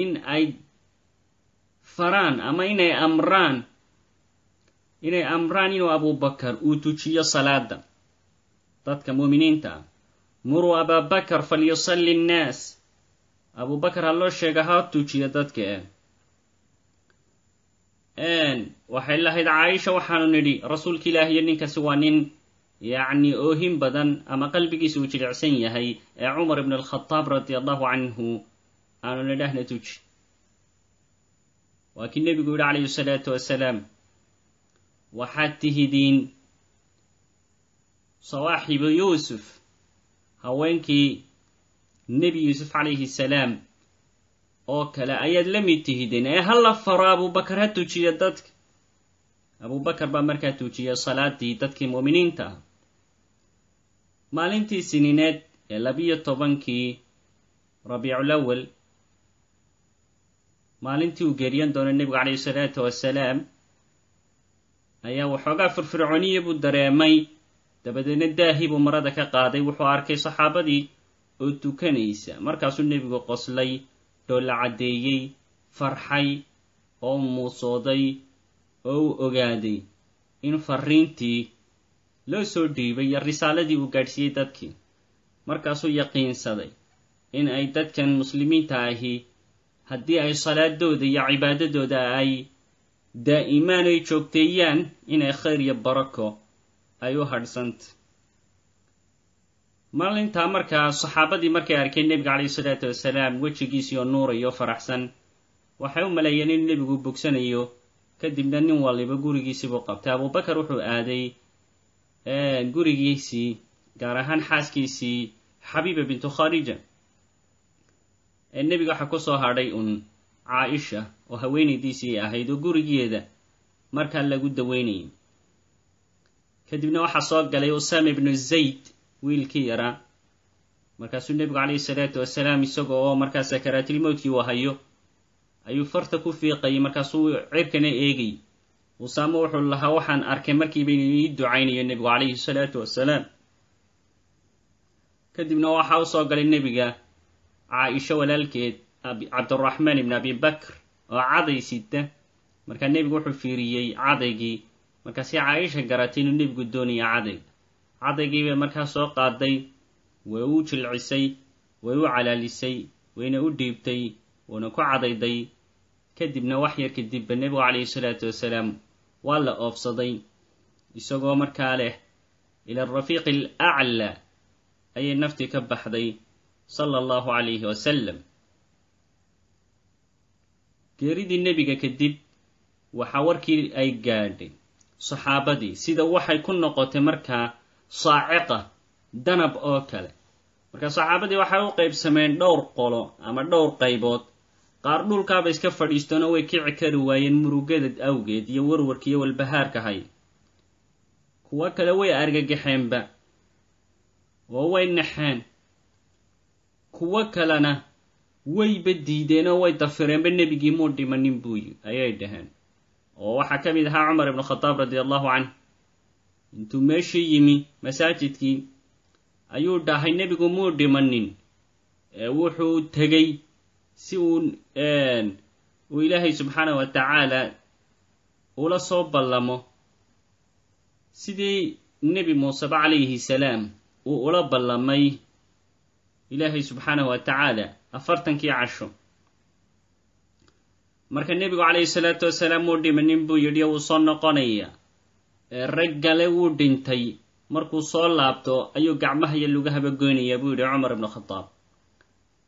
Speaker 1: in ay faraan ama inay amraan inay amraan inuu abubakar uu tujiyo salaadda dadka muminiinta ah muruu abaabakar falyusalli nnaas abuubakar ha loo sheega ha tujiyo dadka e eh. n waxay lahayd caaisha waxaanu nidhi rasuulka ilaahiyo ninkaasi waa nin yacni oohin badan ama qalbigiisa uu jilicsan yahay ee cumar ibn alkhataab radi allahu canhu aanu nidhahna tuji waakii nebigu yidhi calayhi salaatu wasalaam waxaad tihidiin sawaaxibu yuusuf haweenkii nebi yuusuf calayhi salaam oo kale ayaad la mid tihidiin ee hala faro abuubakar ha tujiya dadka abubakar baa markaa tuujiyay salaadii dadkii mu'miniinta ah maalintii sinineed ee labiyo tobankii rabiiculawal maalintii uu geeriyan doono nebigu calayhi salaatu wasalaam ayaa waxoogaa firfircooniya buu dareemay dabadeedna daahi buu marada ka qaaday wuxuu arkay saxaabadii oo tukanaysa markaasuu nebigu qoslay dhoolla caddeeyey farxay oo muusooday oo uu ogaaday in farriintii loo soo dhiibay iyo risaaladii uu gaadhsiiyey dadkii markaasuu yaqiinsaday in ay dadkan muslimiinta ahi haddii ay salaadooda iyo cibaadadooda ay daa'imaan ay joogteeyaan inay khayr iyo barako ay u hadhsanta maalintaa markaa saxaabadii markay arkeen nebiga calayhi salaatu wasalaam wejigiisii wejigiisiioo nuurayo faraxsan waxay u maleeyeen in nebigu bogsanayo kadibna nin walliba gurigiisiibuu qabtay abubakar wuxuu aaday gurigiisii gaar ahaan xaaskiisii xabiiba bintu khaarija ee nebiga waxaa kusoo hadhay un caaisha oo haweenaydiisii ahayd oo gurigeeda markaa lagu daweynayay kadibna waxaa soo galay usaama ibnu zayd wiilkii yaraa markaasuu nebigu calayhi salaatu wasalaam isagoo oo markaa sakaraatilmowdkii u ayuu farta ku fiiqayay markaasuu cirkana eegayy usaamo wuxuu lahaa waxaan arkay markiiba inu ii ducaynayo nebigu calayhi salaatu wasalaam kadibna waxaa u soo galay nebiga caaisho walaalkeed cabdiraxmaan ibn abi bakr oo caday sita markaa nebigu wuxuu fiiriyey cadaygii markaasay caaisha garatay inuu nebigu doonaya caday cadaygii bay markaa soo qaaday way u jilcisay way u calaalisay wayna u dhiibtay wuuna ku cadayday kadibna wax yar kadibba nebigu calayhi salaatu wasalaam waa la oofsaday isagoo markaa leh ila arafiiqi alaclaa ayay naftii ka baxday sala allahu calayhi wasalam geeridii nebiga kadib waxaa warkii ay gaadhay saxaabadii sida waxay ku noqotay markaa saaciqa danab oo kale marka saxaabadii waxay u qaybsameen dhowr qolo ama dhowr qaybood qaar dhulkaaba iska fadhiistoona way kici kari waayeen murugada awgeed iyo warwarkiiyo walbahaarka hay kuwo kale way argagaxeenba oo way naxeen kuwo kalena wayba diideenoo way dafireenba nebigii muu dhimanin buu ayay dhaheen oo waxaa ka mid ahaa cumar ibnu khataab radia allahu canh intuu meesha yimi masaajidkii ayuu dhahay nebigu muu dhimanin ee wuxuu tegey si uu uu ilaahay subxaanah wa tacaala ula soo ballamo sidii nebi muuseba calayhi salaam uu ula ballamay ilaahay subxaanahu wa tacaala afartankii casho marka nebigu calayhi salaatu wasalaam wuu nin buu yidhi uu soo noqonaya e, raggale wuu dhintay markuu soo laabto ayuu gacmaha iyo lugahaba goynayaa buu yidhi cumar ibnu khadaab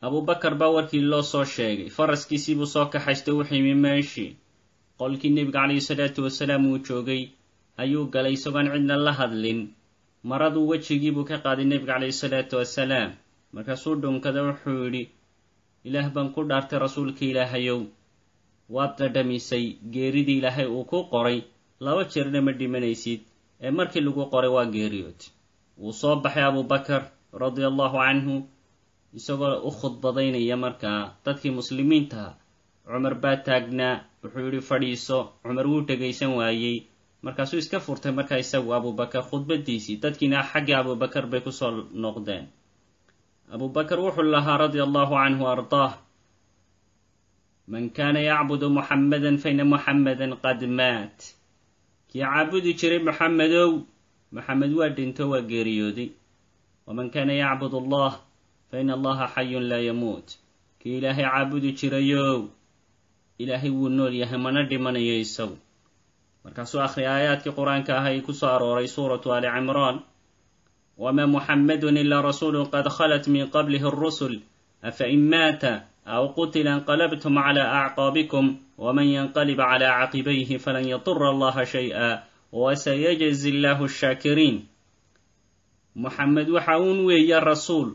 Speaker 1: abubakar baa warkii loo soo sheegay faraskiisii buu soo kaxaysto wuxuu yimi meeshii qolkii nebiga calayhi salaatu wasalaam uu joogay ayuu galay isagoon cidna la hadlin maraduu wejigii buu ka qaaday nebiga calayhi salaatu wasalaam markaasuu dhunkada wuxuu yidhi ilaah baan ku dhaartay rasuulka ilaahayow waad dhadhamisay geeridii ilaahay uu ku qoray laba jeerna ma dhimanaysid ee markii lagu qoray waa geeriyood wuu soo baxay abuubakar radia canhu isagoo u khudbadaynaya markaa dadkii muslimiintaha cumar baa taagnaa wuxuu yidhi fadhiiso cumar wuu dhegaysan waayey markaasuu iska furtay markaa isagu abuubakar khudbadiisii dadkiina xaggii abuubakar bay kusoo noqdeen abu bakr wuxuu lahaa radia allahu canhu ardaah man kaana yacbudu muxammadan faina muxammadan qad maat kii caabudi jiray moxammedow moxammed waa dhinto waa geeriyooday waman kaana yacbud allah faina allaha xayun laa yamuut kii ilaahay caabudi jirayow ilaahay wuu nool yahay mana dhimanayo isagu markaasuu akhriya aayaadkii qur-aanka ahay ku soo arooray suuratu ali cimraan وما محمد إلا رسول قد خلت من قبله الرسل أفإن مات أو قتل انقلبتم على أعقابكم ومن ينقلب على عقبيه فلن يضر الله شيئا وسيجزي الله الشاكرين محمد وحاون ويا الرسول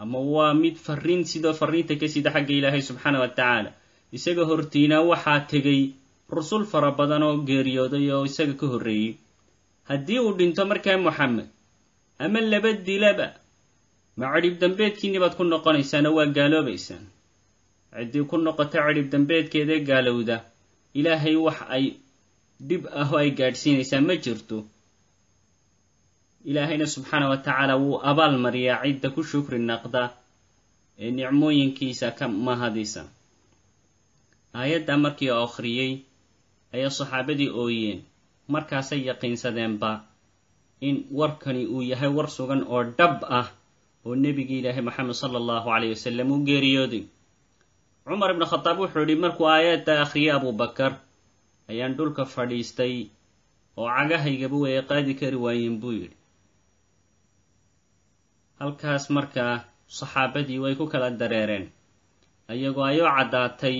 Speaker 1: أما هو مد فرين سيدو فرين تكسيد حق إلهي سبحانه وتعالى isaga hortiina waxaa tegay rusul fara badan oo geeriyooday oo isaga ka horreeyey haddii uu dhinto markaa moxamed ama laba dilaba ma cidhib dambeedkiinnibaad ku noqonaysaanoo waa gaaloobaysaan ciddii ku noqota cidhib dambeedkeedee gaalowda ilaahay wax ay dhib ah oo ay gaadhsiinaysaa ma jirto ilaahayna subxaana wa tacaala wuu abaal mariyaa cidda ku shukri naqda ee nicmooyinkiisa ka mahadisa aayaddaa markii oo akhriyey ayaa saxaabadii ooyeen markaasay yaqiinsadeenba in warkani uu yahay war sugan oo dhab ah oo nebigii ilaahay maxamed sala allahu caleyh wasalam u geeriyooday cumar ibnu khataab wuxuu yidhi markuu aayadda akhriyay abubakar ayaan dhulka fadhiistay oo cagahaygaba way qaadi kari waayeen buu yidhi halkaas markaa saxaabadii way ku kala dareereen ayagoo ayoo caddaatay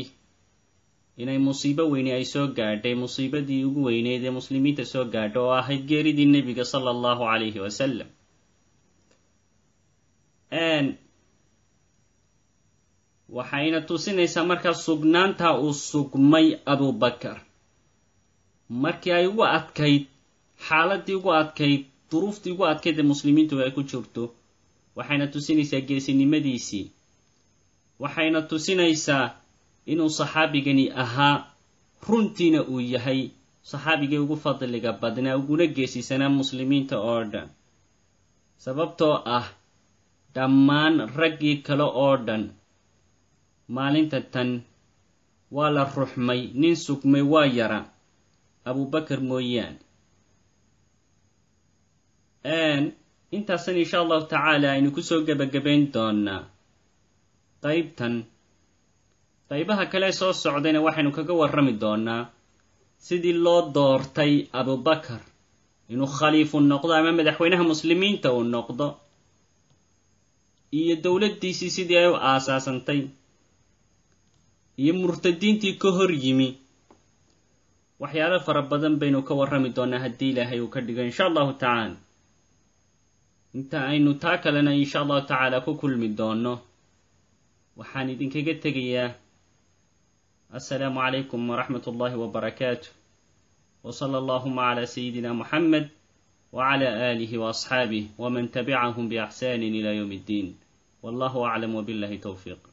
Speaker 1: inay musiibo weyne ay soo gaadhay musiibadii ugu weyneyd ee muslimiinta soo gaadho oo ahayd geeridii nebiga sala allahu calayhi wasalam waxayna tusinaysaa markaa sugnaantaa uu sugmay abubakar markii ay ugu adkayd xaaladii ugu adkayd duruuftii ugu adkayd ee muslimiintu ay ku jirto waxayna tusinaysaa geesinimadiisii waxayna tusinaysaa inuu saxaabigani ahaa runtiina uu yahay saxaabigii ugu fadliga badnaa uguna geesisanaa muslimiinta oo dhan sababtoo ah dhammaan raggii kale oo dhan maalinta tan waa la ruxmay nin sugmay waa yara abuubakar mooyaane intaasan insha allahu tacaala aynu kusoo gebagabayn doonaa qaybtan qaybaha kale soo socdayna waxaynu kaga warrami doonaa sidii loo doortay abubakar inuu khaliifu noqdo ama madaxweynaha muslimiinta uu noqdo iyo dowladdiisii sidii ay u aasaasantay iyo murtadiintii ka hor yimi waxyaalo fara badan baynu ka warrami doonaa haddii ilaahay uu ka dhigo insha allahu tacaala inta aynu taa kalena insha allahu tacaala ku kulmi doonno waxaan idinkaga tegayaa السلام عليكم ورحمة الله وبركاته وصلى اللهم على سيدنا محمد وعلى آله وأصحابه ومن تبعهم بإحسان إلى يوم الدين والله أعلم وبالله توفيق